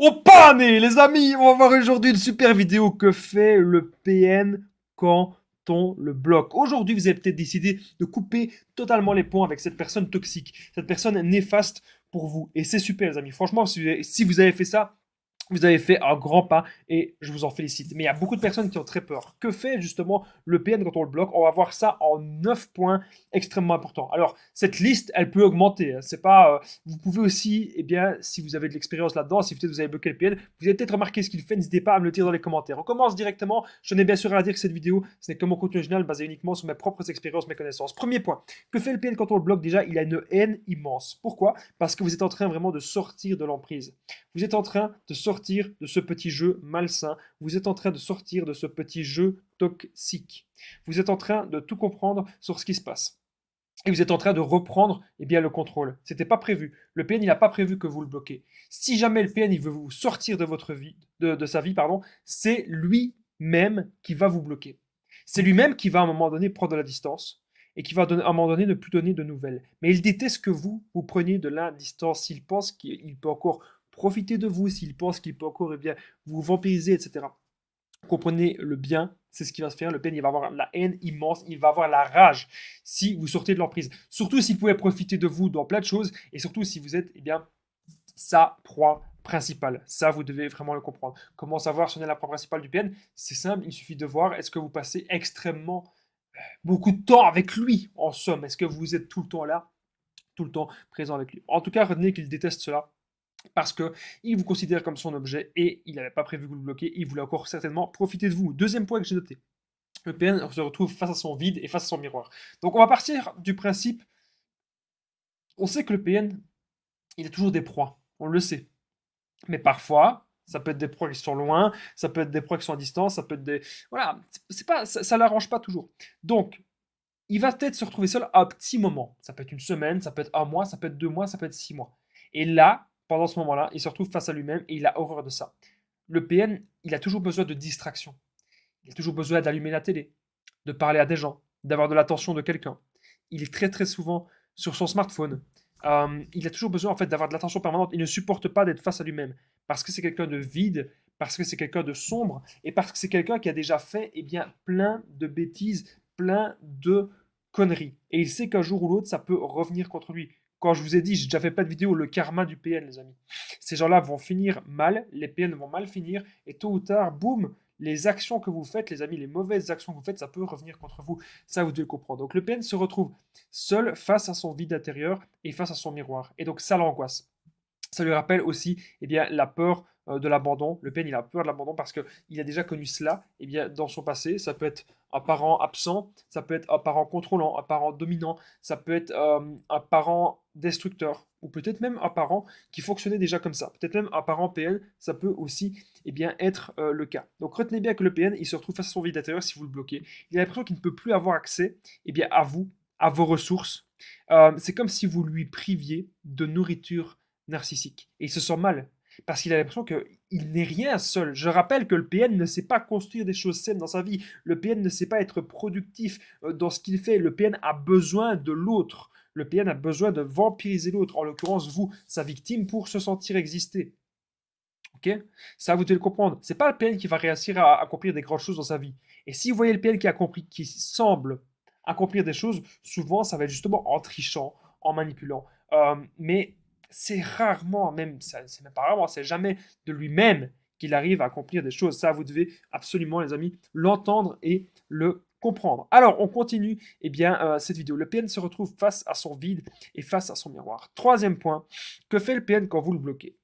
Oh pané les amis, on va voir aujourd'hui une super vidéo que fait le PN quand on le bloque. Aujourd'hui, vous avez peut-être décidé de couper totalement les ponts avec cette personne toxique, cette personne néfaste pour vous. Et c'est super les amis, franchement, si vous avez fait ça, vous avez fait un grand pas et je vous en félicite. Mais il y a beaucoup de personnes qui ont très peur. Que fait justement le PN quand on le bloque On va voir ça en 9 points extrêmement importants. Alors, cette liste, elle peut augmenter. Hein. C'est pas, euh, vous pouvez aussi, et eh bien, si vous avez de l'expérience là-dedans, si vous avez bloqué le PN, vous avez peut-être remarqué ce qu'il fait. N'hésitez pas à me le dire dans les commentaires. On commence directement. Je n'ai bien sûr rien à dire que cette vidéo, ce n'est que mon contenu général basé uniquement sur mes propres expériences, mes connaissances. Premier point. Que fait le PN quand on le bloque Déjà, il a une haine immense. Pourquoi Parce que vous êtes en train vraiment de sortir de l'emprise. Vous êtes en train de sortir de ce petit jeu malsain, vous êtes en train de sortir de ce petit jeu toxique. Vous êtes en train de tout comprendre sur ce qui se passe. Et vous êtes en train de reprendre eh bien, le contrôle. C'était pas prévu. Le PN, il n'a pas prévu que vous le bloquez. Si jamais le PN, il veut vous sortir de, votre vie, de, de sa vie, pardon, c'est lui-même qui va vous bloquer. C'est lui-même qui va à un moment donné prendre de la distance et qui va à un moment donné ne plus donner de nouvelles. Mais il déteste que vous, vous preniez de la distance. Il pense qu'il peut encore Profitez de vous s'il pense qu'il peut encore eh bien, vous vampiriser, etc. Comprenez le bien, c'est ce qui va se faire. Le bien, il va avoir la haine immense, il va avoir la rage si vous sortez de l'emprise. Surtout s'il pouvait profiter de vous dans plein de choses et surtout si vous êtes, eh bien, sa proie principale. Ça, vous devez vraiment le comprendre. Comment savoir si on est la proie principale du bien C'est simple, il suffit de voir est-ce que vous passez extrêmement euh, beaucoup de temps avec lui, en somme. Est-ce que vous êtes tout le temps là, tout le temps présent avec lui En tout cas, retenez qu'il déteste cela parce qu'il vous considère comme son objet et il n'avait pas prévu que vous le bloquer, il voulait encore certainement profiter de vous. Deuxième point que j'ai noté, le PN se retrouve face à son vide et face à son miroir. Donc on va partir du principe, on sait que le PN, il a toujours des proies, on le sait. Mais parfois, ça peut être des proies qui sont loin, ça peut être des proies qui sont à distance, ça peut être des... Voilà, c'est pas, ça, ne l'arrange pas toujours. Donc, il va peut-être se retrouver seul à un petit moment. Ça peut être une semaine, ça peut être un mois, ça peut être deux mois, ça peut être six mois. Et là, pendant ce moment-là, il se retrouve face à lui-même et il a horreur de ça. Le PN, il a toujours besoin de distraction. Il a toujours besoin d'allumer la télé, de parler à des gens, d'avoir de l'attention de quelqu'un. Il est très très souvent sur son smartphone. Euh, il a toujours besoin en fait d'avoir de l'attention permanente. Il ne supporte pas d'être face à lui-même parce que c'est quelqu'un de vide, parce que c'est quelqu'un de sombre et parce que c'est quelqu'un qui a déjà fait eh bien plein de bêtises, plein de conneries. Et il sait qu'un jour ou l'autre ça peut revenir contre lui, quand je vous ai dit, j'ai déjà fait pas de vidéo, le karma du PN, les amis. Ces gens-là vont finir mal, les PN vont mal finir, et tôt ou tard, boum, les actions que vous faites, les amis, les mauvaises actions que vous faites, ça peut revenir contre vous. Ça, vous devez comprendre. Donc, le PN se retrouve seul face à son vide intérieur et face à son miroir. Et donc, ça l'angoisse. Ça lui rappelle aussi eh bien, la peur euh, de l'abandon. Le PN il a peur de l'abandon parce qu'il a déjà connu cela eh bien, dans son passé. Ça peut être un parent absent, ça peut être un parent contrôlant, un parent dominant, ça peut être euh, un parent destructeur, ou peut-être même un parent qui fonctionnait déjà comme ça. Peut-être même un parent PN, ça peut aussi et eh bien, être euh, le cas. Donc retenez bien que le PN, il se retrouve face à son vide intérieur si vous le bloquez. Il a l'impression qu'il ne peut plus avoir accès eh bien, à vous, à vos ressources. C'est comme si vous lui priviez de nourriture narcissique. Et il se sent mal parce qu'il a l'impression qu'il n'est rien seul. Je rappelle que le PN ne sait pas construire des choses saines dans sa vie, le PN ne sait pas être productif euh, dans ce qu'il fait, le PN a besoin de l'autre, le PN a besoin de vampiriser l'autre, en l'occurrence vous, sa victime, pour se sentir exister. Ok ça, vous devez le comprendre. C'est pas le PN qui va réussir à accomplir des grandes choses dans sa vie. Et si vous voyez le PN qui, a compris, qui semble accomplir des choses, souvent ça va être justement en trichant, en manipulant. Euh, mais c'est rarement, même, c'est même pas rarement, c'est jamais de lui-même qu'il arrive à accomplir des choses. Ça, vous devez absolument, les amis, l'entendre et le comprendre. Alors, on continue eh bien, euh, cette vidéo. Le PN se retrouve face à son vide et face à son miroir. Troisième point, que fait le PN quand vous le bloquez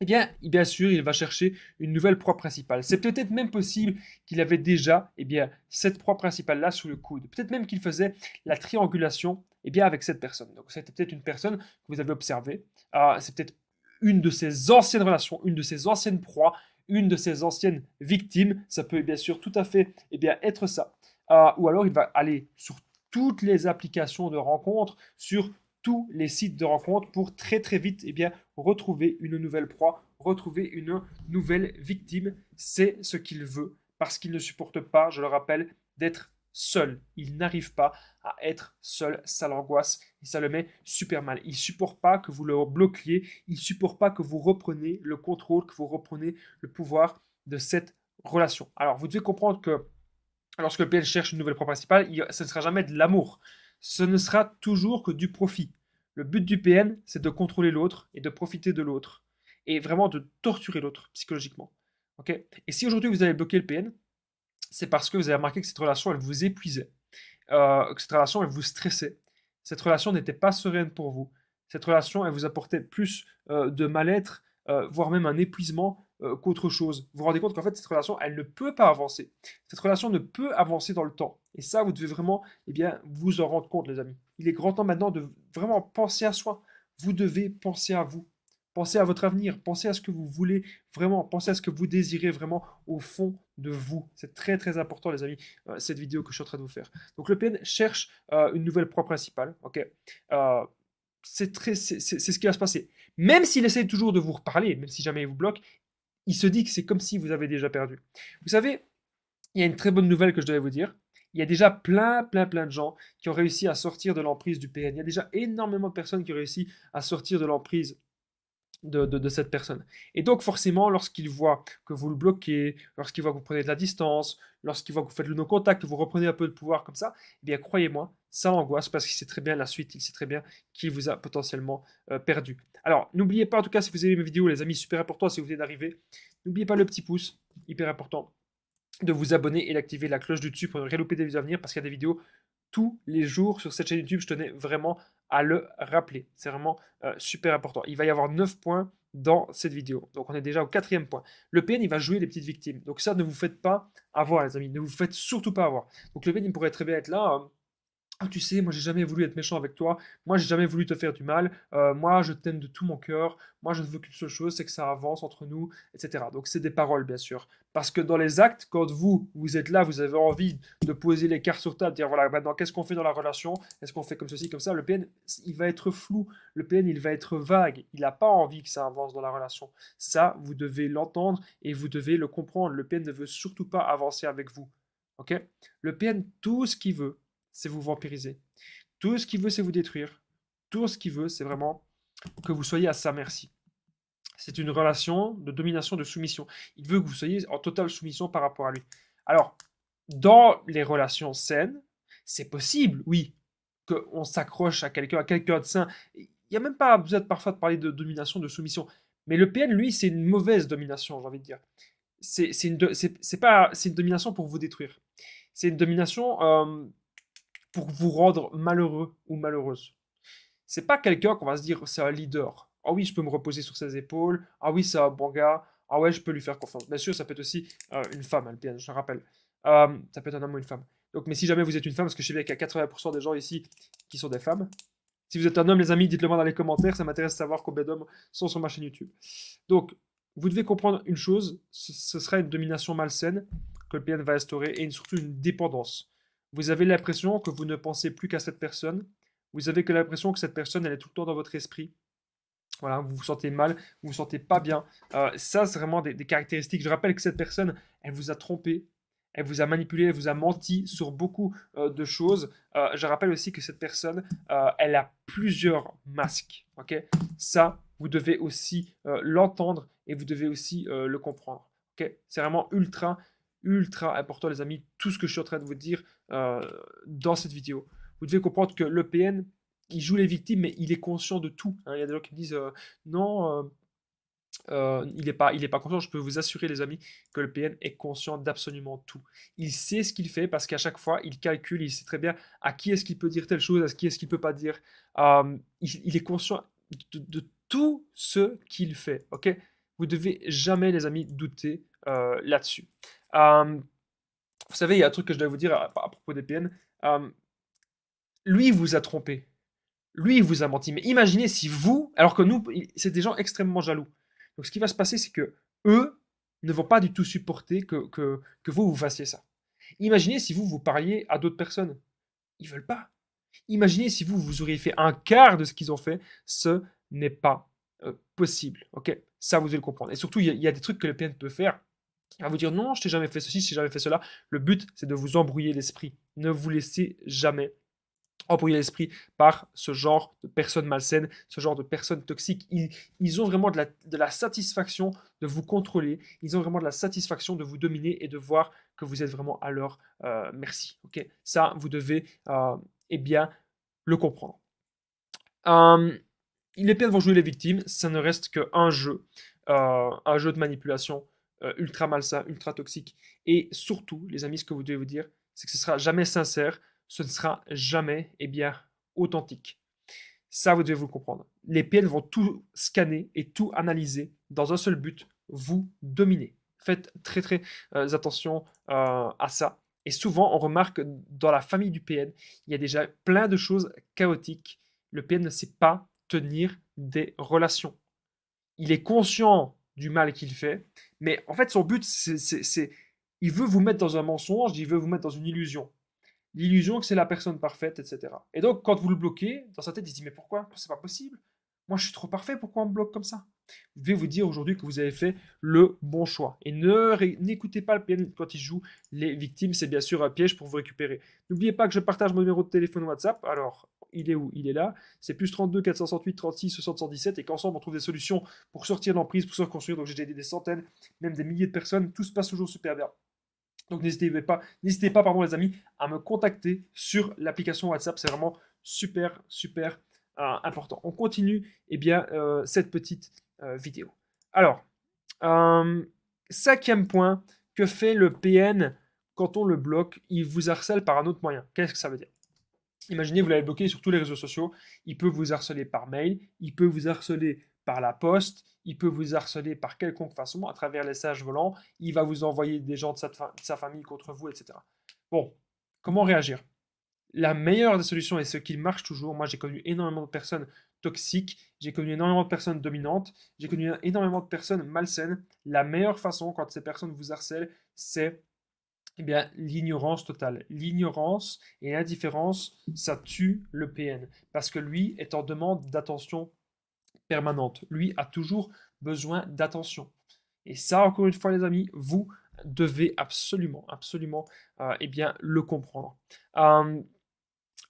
eh bien, bien sûr, il va chercher une nouvelle proie principale. C'est peut-être même possible qu'il avait déjà eh bien, cette proie principale-là sous le coude. Peut-être même qu'il faisait la triangulation eh bien avec cette personne. Donc c'était peut-être une personne que vous avez observée, ah, c'est peut-être une de ses anciennes relations, une de ses anciennes proies, une de ses anciennes victimes, ça peut bien sûr tout à fait eh bien, être ça. Ah, ou alors il va aller sur toutes les applications de rencontres, sur tous les sites de rencontres pour très très vite eh bien, retrouver une nouvelle proie, retrouver une nouvelle victime. C'est ce qu'il veut parce qu'il ne supporte pas, je le rappelle, d'être seul. Il n'arrive pas à être seul, ça l'angoisse et ça le met super mal. Il ne supporte pas que vous le bloquiez, il ne supporte pas que vous repreniez le contrôle, que vous reprenez le pouvoir de cette relation. Alors vous devez comprendre que lorsque le PN cherche une nouvelle proie principale, ce ne sera jamais de l'amour, ce ne sera toujours que du profit. Le but du PN, c'est de contrôler l'autre et de profiter de l'autre et vraiment de torturer l'autre psychologiquement. Okay et si aujourd'hui vous avez bloqué le PN, c'est parce que vous avez remarqué que cette relation, elle vous épuisait, euh, que cette relation, elle vous stressait. Cette relation n'était pas sereine pour vous. Cette relation, elle vous apportait plus euh, de mal-être, euh, voire même un épuisement qu'autre chose. Vous vous rendez compte qu'en fait, cette relation, elle ne peut pas avancer. Cette relation ne peut avancer dans le temps. Et ça, vous devez vraiment eh bien, vous en rendre compte, les amis. Il est grand temps maintenant de vraiment penser à soi. Vous devez penser à vous. Pensez à votre avenir, pensez à ce que vous voulez vraiment, pensez à ce que vous désirez vraiment au fond de vous. C'est très très important les amis, euh, cette vidéo que je suis en train de vous faire. Donc le PN cherche euh, une nouvelle proie principale, ok euh, c'est très, c'est ce qui va se passer. Même s'il essaie toujours de vous reparler, même si jamais il vous bloque, il se dit que c'est comme si vous avez déjà perdu. Vous savez, il y a une très bonne nouvelle que je devais vous dire. Il y a déjà plein, plein, plein de gens qui ont réussi à sortir de l'emprise du PN. Il y a déjà énormément de personnes qui ont réussi à sortir de l'emprise de, cette personne. Et donc forcément, lorsqu'il voit que vous le bloquez, lorsqu'il voit que vous prenez de la distance, lorsqu'il voit que vous faites le non contact vous reprenez un peu de pouvoir comme ça, eh bien croyez-moi, ça l'angoisse parce qu'il sait très bien la suite, il sait très bien qui vous a potentiellement euh, perdu. Alors n'oubliez pas en tout cas si vous aimez mes vidéos les amis, super important si vous venez d'arriver, n'oubliez pas le petit pouce, hyper important, de vous abonner et d'activer la cloche du dessus pour ne rien louper des vidéos à venir parce qu'il y a des vidéos tous les jours sur cette chaîne YouTube. Je tenais vraiment à le rappeler. C'est vraiment euh, super important. Il va y avoir 9 points dans cette vidéo. Donc on est déjà au quatrième point. Le PN, il va jouer les petites victimes. Donc ça, ne vous faites pas avoir, les amis. Ne vous faites surtout pas avoir. Donc le PN, il pourrait très bien être là. Hein, ah, tu sais, moi j'ai jamais voulu être méchant avec toi, moi j'ai jamais voulu te faire du mal, euh, moi je t'aime de tout mon cœur, moi je ne veux qu'une seule chose, c'est que ça avance entre nous, etc. Donc c'est des paroles bien sûr. Parce que dans les actes, quand vous, vous êtes là, vous avez envie de poser les cartes sur table, de dire voilà, maintenant qu'est-ce qu'on fait dans la relation, est-ce qu'on fait comme ceci, comme ça, le PN, il va être flou, le PN, il va être vague, il n'a pas envie que ça avance dans la relation. Ça, vous devez l'entendre et vous devez le comprendre. Le PN ne veut surtout pas avancer avec vous. ok le PN, tout ce qu'il veut, c'est vous vampiriser. Tout ce qu'il veut, c'est vous détruire. Tout ce qu'il veut, c'est vraiment que vous soyez à sa merci. C'est une relation de domination, de soumission. Il veut que vous soyez en totale soumission par rapport à lui. Alors, dans les relations saines, c'est possible, oui, qu'on s'accroche à quelqu'un, à quelqu'un de sain. Il n'y a même pas besoin de parfois de parler de domination, de soumission. Mais le PN, lui, c'est une mauvaise domination, j'ai envie de dire. C'est une, une domination pour vous détruire. C'est une domination euh, pour vous rendre malheureux ou malheureuse. C'est pas quelqu'un qu'on va se dire c'est un leader. Ah oui, je peux me reposer sur ses épaules. Ah oui, c'est un bon gars. Ah ouais, je peux lui faire confiance. Bien sûr, ça peut être aussi euh, une femme, PN, je le rappelle. Euh, ça peut être un homme ou une femme. Donc, mais si jamais vous êtes une femme, parce que je sais bien qu'il y a 80% des gens ici qui sont des femmes. Si vous êtes un homme, les amis, dites-le moi dans les commentaires. Ça m'intéresse de savoir combien d'hommes sont sur ma chaîne YouTube. Donc, vous devez comprendre une chose ce, sera une domination malsaine que le PN va instaurer et surtout une dépendance. Vous avez l'impression que vous ne pensez plus qu'à cette personne. Vous avez que l'impression que cette personne, elle est tout le temps dans votre esprit. Voilà, vous vous sentez mal, vous vous sentez pas bien. Euh, ça, c'est vraiment des, caractéristiques. Je rappelle que cette personne, elle vous a trompé, elle vous a manipulé, elle vous a menti sur beaucoup euh, de choses. Euh, je rappelle aussi que cette personne, elle a plusieurs masques. Ok, ça, vous devez aussi l'entendre et vous devez aussi le comprendre. Ok, c'est vraiment ultra, ultra important, les amis. Tout ce que je suis en train de vous dire, euh, dans cette vidéo. Vous devez comprendre que PN il joue les victimes, mais il est conscient de tout. Hein. Il y a des gens qui me disent euh, non, euh, il n'est pas, il est pas conscient. Je peux vous assurer, les amis, que le PN est conscient d'absolument tout. Il sait ce qu'il fait parce qu'à chaque fois, il calcule, il sait très bien à qui est-ce qu'il peut dire telle chose, à qui est-ce qu'il peut pas dire. il, est conscient de, tout ce qu'il fait. Ok, vous devez jamais, les amis, douter là-dessus. Vous savez, il y a un truc que je dois vous dire à, propos des Euh, lui, il vous a trompé. Lui, il vous a menti. Mais imaginez si vous, alors que nous, c'est des gens extrêmement jaloux. Donc ce qui va se passer, c'est que eux ne vont pas du tout supporter que, que, vous, vous fassiez ça. Imaginez si vous, vous parliez à d'autres personnes. Ils veulent pas. Imaginez si vous, vous auriez fait un quart de ce qu'ils ont fait. Ce n'est pas euh, possible. Ok Ça, vous allez le comprendre. Et surtout, il y, y, a des trucs que le PN peut faire à vous dire non, je t'ai jamais fait ceci, je t'ai jamais fait cela. Le but, c'est de vous embrouiller l'esprit. Ne vous laissez jamais embrouiller l'esprit par ce genre de personnes malsaines, ce genre de personnes toxiques. Ils, ont vraiment de la, satisfaction de vous contrôler, ils ont vraiment de la satisfaction de vous dominer et de voir que vous êtes vraiment à leur euh, merci. Ok, Ça, vous devez euh, eh bien, le comprendre. Euh, il est bien de jouer les victimes, ça ne reste qu'un jeu, euh, un jeu de manipulation euh, ultra malsain, ultra toxique. Et surtout, les amis, ce que vous devez vous dire, c'est que ce sera jamais sincère, ce ne sera jamais eh bien, authentique. Ça, vous devez vous comprendre. Les PN vont tout scanner et tout analyser dans un seul but, vous dominer. Faites très très euh, attention euh, à ça. Et souvent, on remarque dans la famille du PN, il y a déjà plein de choses chaotiques. Le PN ne sait pas tenir des relations. Il est conscient du mal qu'il fait. Mais en fait, son but, c'est. Il veut vous mettre dans un mensonge, il veut vous mettre dans une illusion. L'illusion que c'est la personne parfaite, etc. Et donc, quand vous le bloquez, dans sa tête, il dit Mais pourquoi C'est pas possible. Moi, je suis trop parfait, pourquoi on me bloque comme ça je vais vous dire aujourd'hui que vous avez fait le bon choix. Et n'écoutez pas le PN quand il joue les victimes, c'est bien sûr un piège pour vous récupérer. N'oubliez pas que je partage mon numéro de téléphone WhatsApp. Alors, il est où Il est là. C'est plus 32 468 36 717 et qu'ensemble on trouve des solutions pour sortir d'emprise, pour se reconstruire. Donc j'ai aidé des centaines, même des milliers de personnes. Tout se passe toujours super bien. Donc n'hésitez pas, n'hésitez pas, pardon les amis, à me contacter sur l'application WhatsApp. C'est vraiment super, super euh, important. On continue et eh bien, euh, cette petite euh, vidéo. Alors, euh, cinquième point, que fait le PN quand on le bloque Il vous harcèle par un autre moyen. Qu'est-ce que ça veut dire Imaginez, vous l'avez bloqué sur tous les réseaux sociaux. Il peut vous harceler par mail, il peut vous harceler par la poste, il peut vous harceler par quelconque façon, à travers les sages volants, il va vous envoyer des gens de sa, de sa famille contre vous, etc. Bon, comment réagir La meilleure des solutions, est ce qu'il marche toujours, moi j'ai connu énormément de personnes Toxique. j'ai connu énormément de personnes dominantes, j'ai connu énormément de personnes malsaines. La meilleure façon quand ces personnes vous harcèlent, c'est eh bien, l'ignorance totale. L'ignorance et l'indifférence, ça tue le PN parce que lui est en demande d'attention permanente. Lui a toujours besoin d'attention. Et ça, encore une fois, les amis, vous devez absolument, absolument, euh, eh bien, le comprendre. Euh,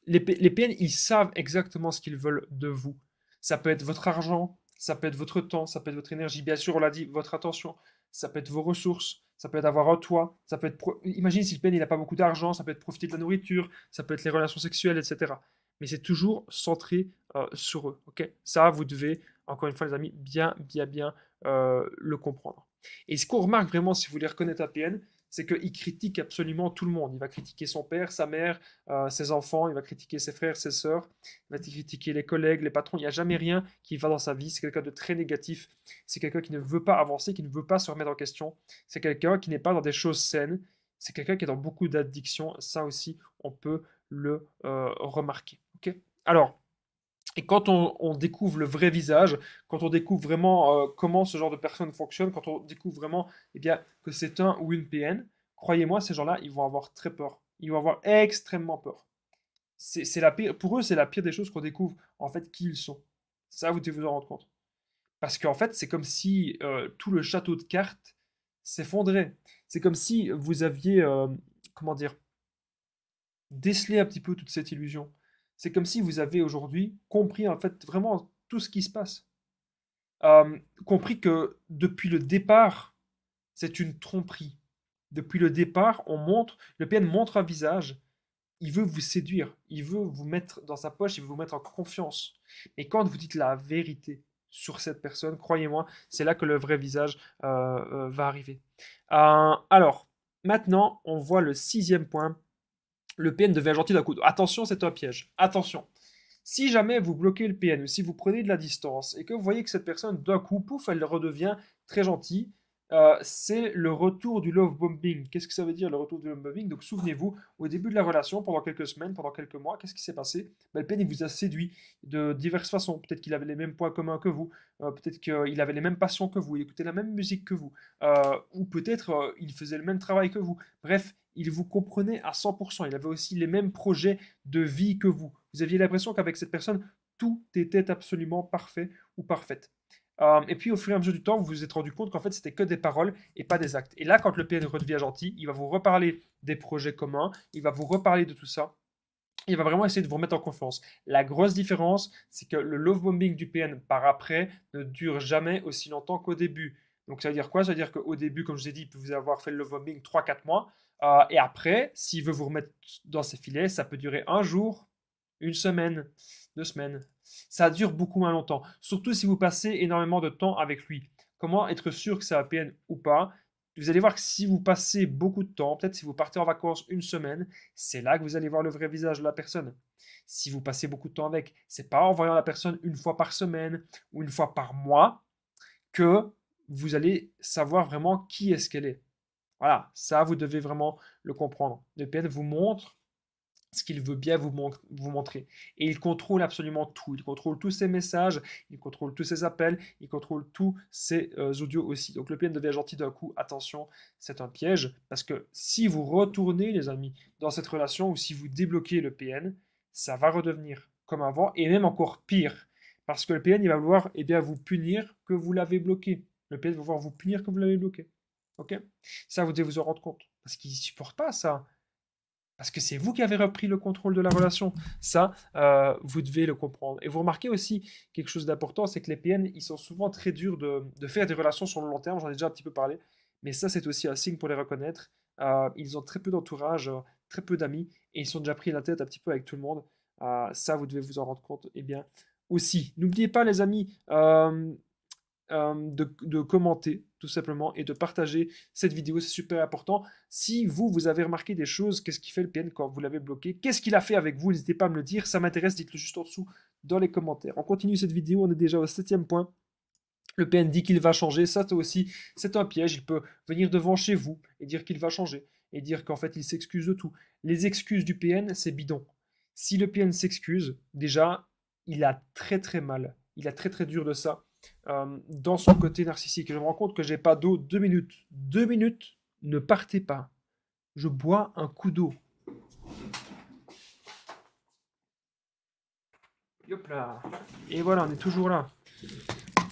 les, PN, ils savent exactement ce qu'ils veulent de vous. Ça peut être votre argent, ça peut être votre temps, ça peut être votre énergie, bien sûr, on l'a dit, votre attention, ça peut être vos ressources, ça peut être avoir un toit, ça peut être... Imagine si le PN, il n'a pas beaucoup d'argent, ça peut être profiter de la nourriture, ça peut être les relations sexuelles, etc. Mais c'est toujours centré euh, sur eux, ok Ça, vous devez, encore une fois, les amis, bien, bien, bien euh, le comprendre. Et ce qu'on remarque vraiment, si vous voulez reconnaître un PN, c'est qu'il critique absolument tout le monde. Il va critiquer son père, sa mère, euh, ses enfants, il va critiquer ses frères, ses sœurs, il va critiquer les collègues, les patrons. Il n'y a jamais rien qui va dans sa vie. C'est quelqu'un de très négatif. C'est quelqu'un qui ne veut pas avancer, qui ne veut pas se remettre en question. C'est quelqu'un qui n'est pas dans des choses saines. C'est quelqu'un qui est dans beaucoup d'addictions. Ça aussi, on peut le euh, remarquer. ok Alors, et quand on, découvre le vrai visage, quand on découvre vraiment euh, comment ce genre de personne fonctionne, quand on découvre vraiment eh bien, que c'est un ou une PN, croyez-moi, ces gens-là, ils vont avoir très peur. Ils vont avoir extrêmement peur. C'est la pire, pour eux, c'est la pire des choses qu'on découvre, en fait, qui ils sont. Ça, vous devez vous en rendre compte. Parce qu'en fait, c'est comme si euh, tout le château de cartes s'effondrait. C'est comme si vous aviez, euh, comment dire, décelé un petit peu toute cette illusion c'est comme si vous avez aujourd'hui compris en fait vraiment tout ce qui se passe. Euh, compris que depuis le départ, c'est une tromperie. Depuis le départ, on montre, le PN montre un visage, il veut vous séduire, il veut vous mettre dans sa poche, il veut vous mettre en confiance. Mais quand vous dites la vérité sur cette personne, croyez-moi, c'est là que le vrai visage euh, euh, va arriver. alors, maintenant, on voit le sixième point, le PN devient gentil d'un coup. Attention, c'est un piège. Attention. Si jamais vous bloquez le PN, ou si vous prenez de la distance et que vous voyez que cette personne, d'un coup, pouf, elle redevient très gentille, euh, c'est le retour du love bombing. Qu'est-ce que ça veut dire le retour du love bombing Donc souvenez-vous, au début de la relation, pendant quelques semaines, pendant quelques mois, qu'est-ce qui s'est passé ben, il vous a séduit de diverses façons. Peut-être qu'il avait les mêmes points communs que vous, euh, peut-être qu'il avait les mêmes passions que vous, il écoutait la même musique que vous, euh, ou peut-être il faisait le même travail que vous. Bref, il vous comprenait à 100%. Il avait aussi les mêmes projets de vie que vous. Vous aviez l'impression qu'avec cette personne, tout était absolument parfait ou parfaite. Euh, et puis au fur et à mesure du temps, vous vous êtes rendu compte qu'en fait, c'était que des paroles et pas des actes. Et là, quand le PN redevient gentil, il va vous reparler des projets communs, il va vous reparler de tout ça. Il va vraiment essayer de vous remettre en confiance. La grosse différence, c'est que le love bombing du PN par après ne dure jamais aussi longtemps qu'au début. Donc ça veut dire quoi Ça veut dire qu'au début, comme je vous ai dit, il peut vous avoir fait le love bombing 3-4 mois. Euh, et après, s'il veut vous remettre dans ses filets, ça peut durer un jour, une semaine, deux semaines, ça dure beaucoup moins longtemps, surtout si vous passez énormément de temps avec lui. Comment être sûr que c'est APN ou pas Vous allez voir que si vous passez beaucoup de temps, peut-être si vous partez en vacances une semaine, c'est là que vous allez voir le vrai visage de la personne. Si vous passez beaucoup de temps avec, c'est pas en voyant la personne une fois par semaine ou une fois par mois que vous allez savoir vraiment qui est-ce qu'elle est. Voilà, ça vous devez vraiment le comprendre. Le PN vous montre ce qu'il veut bien vous, montrer. Et il contrôle absolument tout. Il contrôle tous ses messages, il contrôle tous ses appels, il contrôle tous ses euh, audios aussi. Donc le PN devient gentil d'un coup. Attention, c'est un piège. Parce que si vous retournez, les amis, dans cette relation ou si vous débloquez le PN, ça va redevenir comme avant et même encore pire. Parce que le PN, il va vouloir eh bien, vous punir que vous l'avez bloqué. Le PN va vouloir vous punir que vous l'avez bloqué. OK Ça, vous devez vous en rendre compte. Parce qu'il ne supporte pas ça. Parce que c'est vous qui avez repris le contrôle de la relation. Ça, euh, vous devez le comprendre. Et vous remarquez aussi quelque chose d'important, c'est que les PN, ils sont souvent très durs de, faire des relations sur le long terme. J'en ai déjà un petit peu parlé. Mais ça, c'est aussi un signe pour les reconnaître. Euh, ils ont très peu d'entourage, euh, très peu d'amis, et ils sont déjà pris la tête un petit peu avec tout le monde. ça, vous devez vous en rendre compte. Eh bien, aussi. N'oubliez pas, les amis, euh, de, commenter tout simplement et de partager cette vidéo, c'est super important. Si vous, vous avez remarqué des choses, qu'est-ce qui fait le PN quand vous l'avez bloqué Qu'est-ce qu'il a fait avec vous N'hésitez pas à me le dire, ça m'intéresse, dites-le juste en dessous dans les commentaires. On continue cette vidéo, on est déjà au septième point. Le PN dit qu'il va changer, ça toi aussi, c'est un piège, il peut venir devant chez vous et dire qu'il va changer, et dire qu'en fait il s'excuse de tout. Les excuses du PN, c'est bidon. Si le PN s'excuse, déjà, il a très très mal, il a très très dur de ça, euh, dans son côté narcissique. Je me rends compte que j'ai pas d'eau. Deux minutes. Deux minutes, ne partez pas. Je bois un coup d'eau. Et voilà, on est toujours là.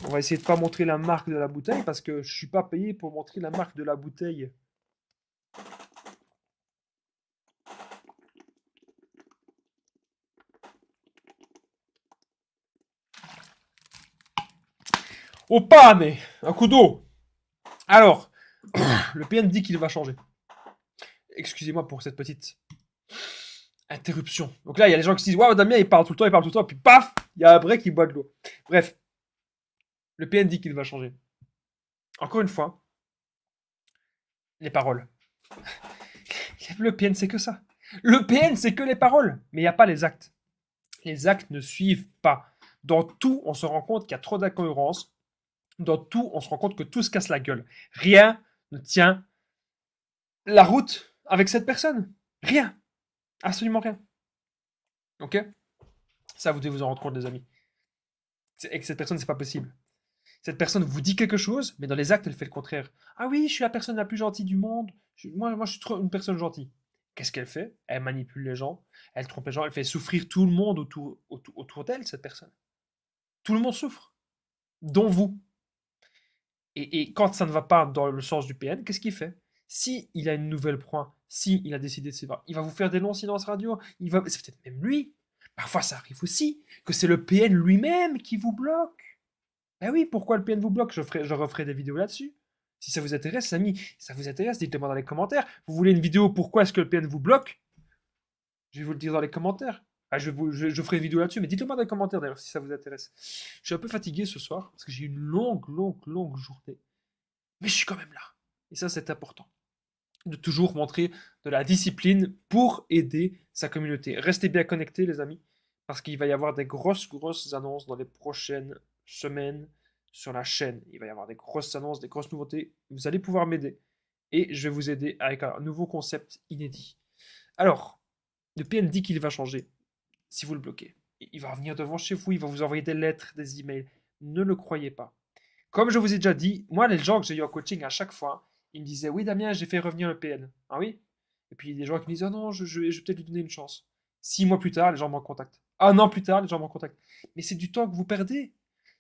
On va essayer de pas montrer la marque de la bouteille parce que je suis pas payé pour montrer la marque de la bouteille. Au pas, mais un coup d'eau. Alors, le PN dit qu'il va changer. Excusez-moi pour cette petite interruption. Donc là, il y a les gens qui se disent Waouh, Damien, il parle tout le temps, il parle tout le temps, puis paf, il y a un break qui boit de l'eau. Bref, le PN dit qu'il va changer. Encore une fois, les paroles. Le PN, c'est que ça. Le PN, c'est que les paroles, mais il n'y a pas les actes. Les actes ne suivent pas. Dans tout, on se rend compte qu'il y a trop d'incohérences, dans tout, on se rend compte que tout se casse la gueule. Rien ne tient la route avec cette personne. Rien. Absolument rien. Ok Ça, vous devez vous en rendre compte, les amis. Et que cette personne, c'est pas possible. Cette personne vous dit quelque chose, mais dans les actes, elle fait le contraire. Ah oui, je suis la personne la plus gentille du monde. moi, moi, je suis une personne gentille. Qu'est-ce qu'elle fait Elle manipule les gens, elle trompe les gens, elle fait souffrir tout le monde autour, autour d'elle, cette personne. Tout le monde souffre, dont vous. Et, quand ça ne va pas dans le sens du PN, qu'est-ce qu'il fait Si il a une nouvelle point, si il a décidé de se il va vous faire des longs silences radio. Il va, c'est peut-être même lui. Parfois, ça arrive aussi que c'est le PN lui-même qui vous bloque. Ben oui, pourquoi le PN vous bloque je, ferai, je referai des vidéos là-dessus. Si ça vous intéresse, amis, si ça vous intéresse, dites-le moi dans les commentaires. Vous voulez une vidéo pourquoi est-ce que le PN vous bloque Je vais vous le dire dans les commentaires. Ah, je, ferai une vidéo là-dessus, mais dites-le moi dans les commentaires d'ailleurs si ça vous intéresse. Je suis un peu fatigué ce soir parce que j'ai une longue, longue, longue journée. Mais je suis quand même là. Et ça, c'est important. De toujours montrer de la discipline pour aider sa communauté. Restez bien connectés, les amis, parce qu'il va y avoir des grosses, grosses annonces dans les prochaines semaines sur la chaîne. Il va y avoir des grosses annonces, des grosses nouveautés. Vous allez pouvoir m'aider. Et je vais vous aider avec un nouveau concept inédit. Alors, le dit qu'il va changer si vous le bloquez. Il va revenir devant chez vous, il va vous envoyer des lettres, des emails. Ne le croyez pas. Comme je vous ai déjà dit, moi, les gens que j'ai eu en coaching à chaque fois, ils me disaient Oui, Damien, j'ai fait revenir le PN. Ah oui Et puis, il y a des gens qui me disent Ah non, je, je, vais peut-être lui donner une chance. Six mois plus tard, les gens me contactent. Un an plus tard, les gens me contactent. Mais c'est du temps que vous perdez.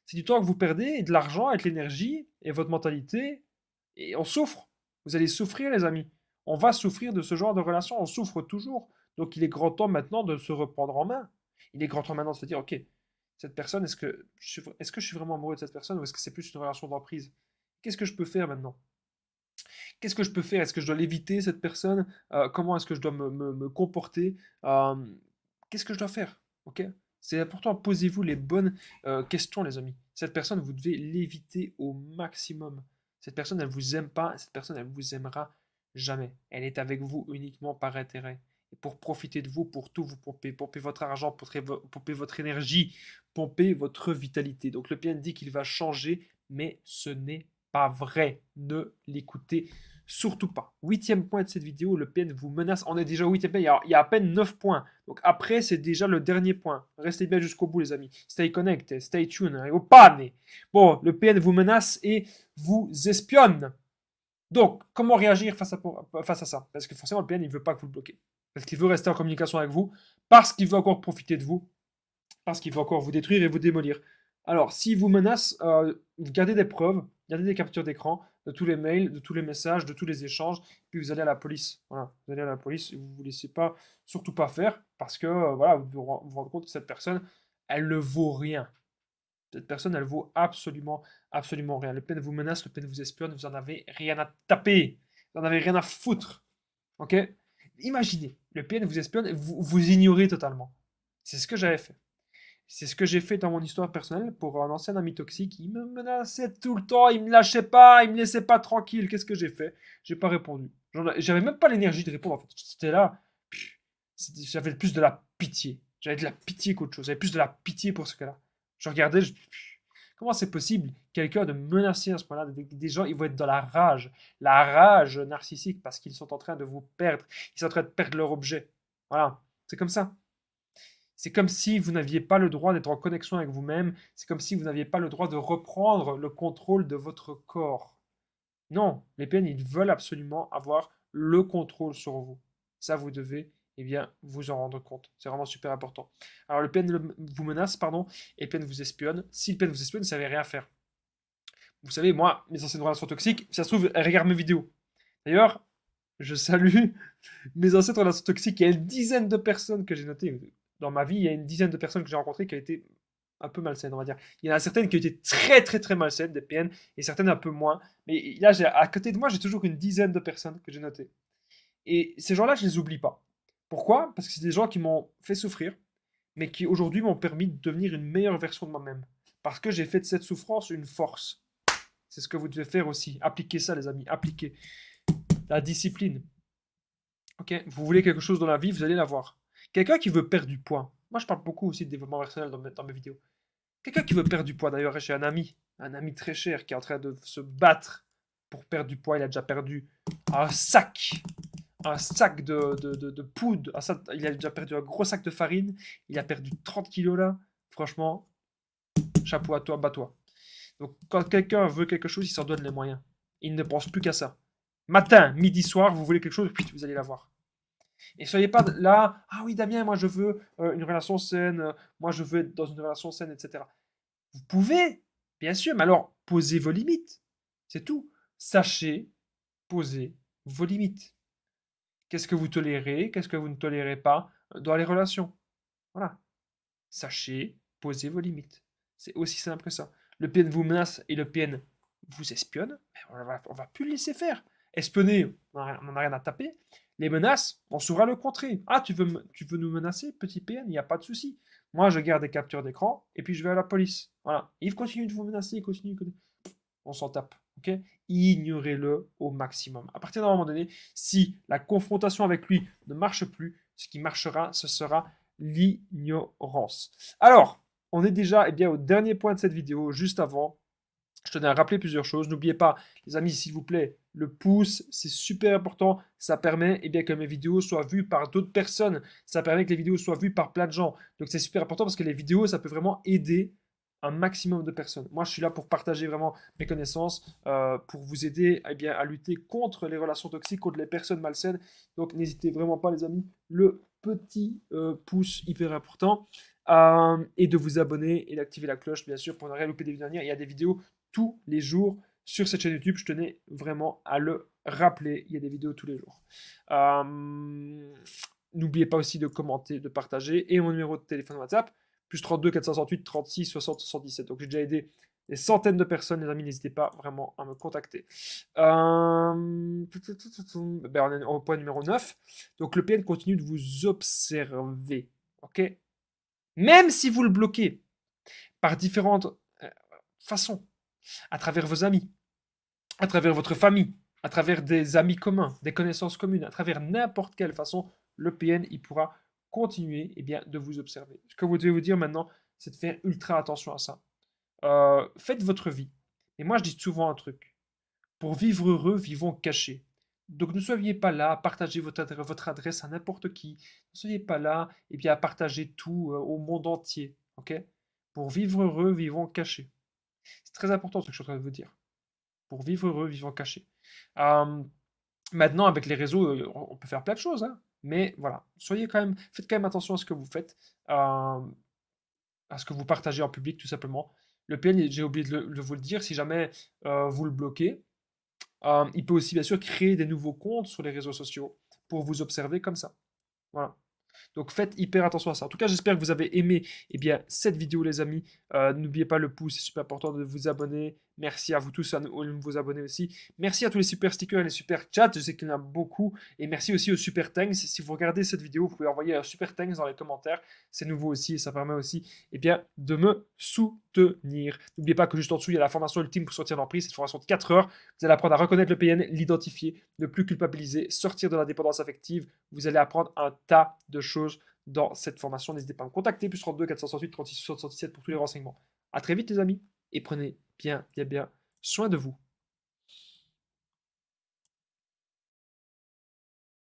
C'est du temps que vous perdez et de l'argent et de l'énergie et votre mentalité. Et on souffre. Vous allez souffrir, les amis. On va souffrir de ce genre de relation. On souffre toujours. Donc il est grand temps maintenant de se reprendre en main. Il est grand temps maintenant de se dire, ok, cette personne, est-ce que, est que je suis vraiment amoureux de cette personne ou est-ce que c'est plus une relation d'emprise Qu'est-ce que je peux faire maintenant Qu'est-ce que je peux faire Est-ce que je dois l'éviter, cette personne euh, Comment est-ce que je dois me, comporter euh, Qu'est-ce que je dois faire Ok C'est important, posez-vous les bonnes euh, questions, les amis. Cette personne, vous devez l'éviter au maximum. Cette personne, elle ne vous aime pas, cette personne, elle ne vous aimera jamais. Elle est avec vous uniquement par intérêt pour profiter de vous, pour tout vous pomper, pomper votre argent, pomper, votre énergie, pomper votre vitalité. Donc le PN dit qu'il va changer, mais ce n'est pas vrai. Ne l'écoutez surtout pas. Huitième point de cette vidéo, le PN vous menace. On est déjà au huitième il y, a, à peine 9 points. Donc après, c'est déjà le dernier point. Restez bien jusqu'au bout, les amis. Stay connected, stay tuned, hein. panne. Bon, le PN vous menace et vous espionne. Donc, comment réagir face à, face à ça Parce que forcément, le PN, il ne veut pas que vous le bloquez parce qu'il veut rester en communication avec vous, parce qu'il veut encore profiter de vous, parce qu'il veut encore vous détruire et vous démolir. Alors, s'il vous menace, vous euh, gardez des preuves, gardez des captures d'écran de tous les mails, de tous les messages, de tous les échanges, puis vous allez à la police. Voilà, vous allez à la police et vous ne vous laissez pas, surtout pas faire, parce que euh, voilà, vous vous rendez compte que cette personne, elle ne vaut rien. Cette personne, elle vaut absolument, absolument rien. Le peine vous menace, le peine vous espionne, vous n'en avez rien à taper. Vous n'en avez rien à foutre. Ok imaginez, le PN vous espionne, vous, vous ignorez totalement. C'est ce que j'avais fait. C'est ce que j'ai fait dans mon histoire personnelle pour un ancien ami toxique. Il me menaçait tout le temps, il me lâchait pas, il me laissait pas tranquille. Qu'est-ce que j'ai fait J'ai pas répondu. J'avais même pas l'énergie de répondre en C'était là. J'avais plus de la pitié. J'avais de la pitié qu'autre chose. J'avais plus de la pitié pour ce cas-là. Je regardais, je... Comment c'est possible quelqu'un de menacer à ce point-là des, gens Ils vont être dans la rage, la rage narcissique parce qu'ils sont en train de vous perdre. Ils sont en train de perdre leur objet. Voilà, c'est comme ça. C'est comme si vous n'aviez pas le droit d'être en connexion avec vous-même. C'est comme si vous n'aviez pas le droit de reprendre le contrôle de votre corps. Non, les PN, ils veulent absolument avoir le contrôle sur vous. Ça, vous devez eh bien, vous en rendre compte. C'est vraiment super important. Alors, le PN vous menace, pardon, et le PN vous espionne. Si le PN vous espionne, vous ne savez rien faire. Vous savez, moi, mes anciennes relations toxiques, si ça se trouve, regarde mes vidéos. D'ailleurs, je salue mes ancêtres anciennes relations toxiques. Il y a une dizaine de personnes que j'ai notées dans ma vie. Il y a une dizaine de personnes que j'ai rencontrées qui ont été un peu malsaines, on va dire. Il y en a certaines qui ont été très, très, très malsaines, des PN, et certaines un peu moins. Mais là, à côté de moi, j'ai toujours une dizaine de personnes que j'ai notées. Et ces gens-là, je les oublie pas pourquoi Parce que c'est des gens qui m'ont fait souffrir, mais qui aujourd'hui m'ont permis de devenir une meilleure version de moi-même. Parce que j'ai fait de cette souffrance une force. C'est ce que vous devez faire aussi. Appliquez ça, les amis. Appliquez. La discipline. Ok Vous voulez quelque chose dans la vie, vous allez l'avoir. Quelqu'un qui veut perdre du poids. Moi, je parle beaucoup aussi de développement personnel dans mes, dans mes vidéos. Quelqu'un qui veut perdre du poids, d'ailleurs, j'ai un ami, un ami très cher qui est en train de se battre pour perdre du poids. Il a déjà perdu un sac un sac de, de, de, poudre. Ah, il a déjà perdu un gros sac de farine. Il a perdu 30 kilos là. Franchement, chapeau à toi, bats-toi. Donc quand quelqu'un veut quelque chose, il s'en donne les moyens. Il ne pense plus qu'à ça. Matin, midi, soir, vous voulez quelque chose, puis vous allez la voir Et soyez pas là, ah oui Damien, moi je veux euh, une relation saine, moi je veux être dans une relation saine, etc. Vous pouvez, bien sûr, mais alors posez vos limites. C'est tout. Sachez poser vos limites. Qu'est-ce que vous tolérez, qu'est-ce que vous ne tolérez pas euh, dans les relations. Voilà. Sachez poser vos limites. C'est aussi simple que ça. Le PN vous menace et le PN vous espionne, ben, on va, va plus le laisser faire. Espionner, on n'en a rien à taper. Les menaces, on saura le contrer. Ah, tu veux, tu veux nous menacer, petit PN, il n'y a pas de souci. Moi, je garde des captures d'écran et puis je vais à la police. Voilà. Il continue de vous menacer, il continue. On s'en tape. Ignorez-le au maximum. À partir d'un moment donné, si la confrontation avec lui ne marche plus, ce qui marchera, ce sera l'ignorance. Alors, on est déjà eh bien, au dernier point de cette vidéo, juste avant. Je tenais à rappeler plusieurs choses. N'oubliez pas, les amis, s'il vous plaît, le pouce, c'est super important. Ça permet eh bien, que mes vidéos soient vues par d'autres personnes. Ça permet que les vidéos soient vues par plein de gens. Donc c'est super important parce que les vidéos, ça peut vraiment aider un maximum de personnes. Moi, je suis là pour partager vraiment mes connaissances, euh, pour vous aider eh bien, à lutter contre les relations toxiques, contre les personnes malsaines. Donc, n'hésitez vraiment pas, les amis, le petit euh, pouce hyper important et euh, de vous abonner et d'activer la cloche, bien sûr, pour ne rien louper des vidéos dernières. Il y a des vidéos tous les jours sur cette chaîne YouTube. Je tenais vraiment à le rappeler. Il y a des vidéos tous les jours. N'oubliez pas aussi de commenter, de partager et mon numéro de téléphone WhatsApp plus 32, 468, 36, 60, 77. Donc j'ai déjà aidé des centaines de personnes, les amis, n'hésitez pas vraiment à me contacter. Euh, ben, on est au point numéro 9. Donc le PN continue de vous observer, ok Même si vous le bloquez par différentes euh, façons, à travers vos amis, à travers votre famille, à travers des amis communs, des connaissances communes, à travers n'importe quelle façon, le PN, il pourra continuez eh bien, de vous observer. Ce que vous devez vous dire maintenant, c'est de faire ultra attention à ça. Euh, faites votre vie. Et moi, je dis souvent un truc. Pour vivre heureux, vivons cachés. Donc ne soyez pas là à partager votre, votre adresse à n'importe qui. Ne soyez pas là eh bien, à partager tout euh, au monde entier. ok Pour vivre heureux, vivons cachés. C'est très important ce que je suis en train de vous dire. Pour vivre heureux, vivons cachés. Euh, maintenant, avec les réseaux, on peut faire plein de choses. Hein. Mais voilà, soyez quand même, faites quand même attention à ce que vous faites, à ce que vous partagez en public tout simplement. Le PN, j'ai oublié de, vous le dire, si jamais vous le bloquez, il peut aussi bien sûr créer des nouveaux comptes sur les réseaux sociaux pour vous observer comme ça. Voilà. Donc faites hyper attention à ça. En tout cas, j'espère que vous avez aimé eh bien, cette vidéo, les amis. N'oubliez pas le pouce, c'est super important de vous abonner, Merci à vous tous, à vous abonnés aussi. Merci à tous les super stickers et les super chats. Je sais qu'il y en a beaucoup. Et merci aussi aux super tanks. Si vous regardez cette vidéo, vous pouvez envoyer un super thanks dans les commentaires. C'est nouveau aussi et ça permet aussi eh bien, de me soutenir. N'oubliez pas que juste en dessous, il y a la formation ultime pour sortir d'emprise. C'est formation de 4 heures. Vous allez apprendre à reconnaître le PN, l'identifier, ne plus culpabiliser, sortir de la dépendance affective. Vous allez apprendre un tas de choses dans cette formation. N'hésitez pas à me contacter. Plus 32 468 36 67 pour tous les renseignements. A très vite, les amis. Et prenez bien, bien, bien soin de vous.